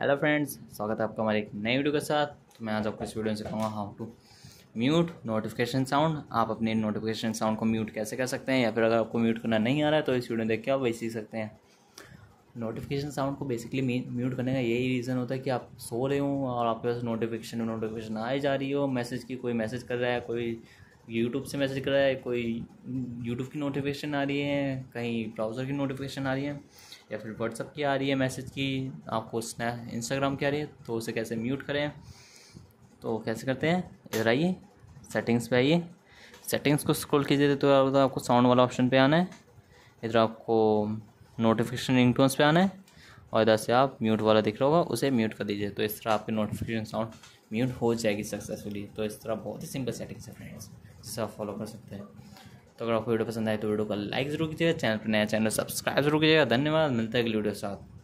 hello friends स्वागत है आपका हमारे एक नई वीडियो के साथ तो मैं आज आपको इस वीडियो में सिखाऊंगा how to mute notification sound आप अपने नोटिफिकेशन साउंड को म्यूट कैसे कर सकते हैं या फिर अगर आपको म्यूट करना नहीं आ रहा है तो इस वीडियो देख के आप वही सीख सकते हैं नोटिफिकेशन साउंड को बेसिकली म्यूट करने का यही रीज़न होता है कि आप सो रहे हो और आपके पास नोटिफिकेशन नोटिफिकेशन आई जा रही हो मैसेज की कोई मैसेज कर रहा है कोई यूट्यूब से मैसेज कर रहा है कोई यूट्यूब की नोटिफिकेशन आ रही है कहीं ब्राउज़र की नोटिफिकेशन आ रही है या फिर व्हाट्सअप की आ रही है मैसेज की आपको स्नैप इंस्टाग्राम की आ रही है तो उसे कैसे म्यूट करें तो कैसे करते हैं इधर आइए सेटिंग्स पे आइए सेटिंग्स को स्क्रॉल कीजिए तो आपको साउंड वाला ऑप्शन पे आना है इधर आपको नोटिफिकेशन इंटोन्स पे आना है और इधर से आप म्यूट वाला दिख रहा होगा उसे म्यूट कर दीजिए तो इस तरह आपकी नोटिफिकेशन साउंड म्यूट हो जाएगी सक्सेसफुली तो इस तरह बहुत ही सिंपल सेटिंग से फ्रेंड्स जिसे आप फॉलो कर सकते हैं तो अगर आपको वीडियो पसंद आए तो वीडियो को लाइक जरूर कीजिएगा चैनल पर नया चैनल सब्सक्राइब जरूर कीजिएगा धन्यवाद मिलता है अगली वीडियो के साथ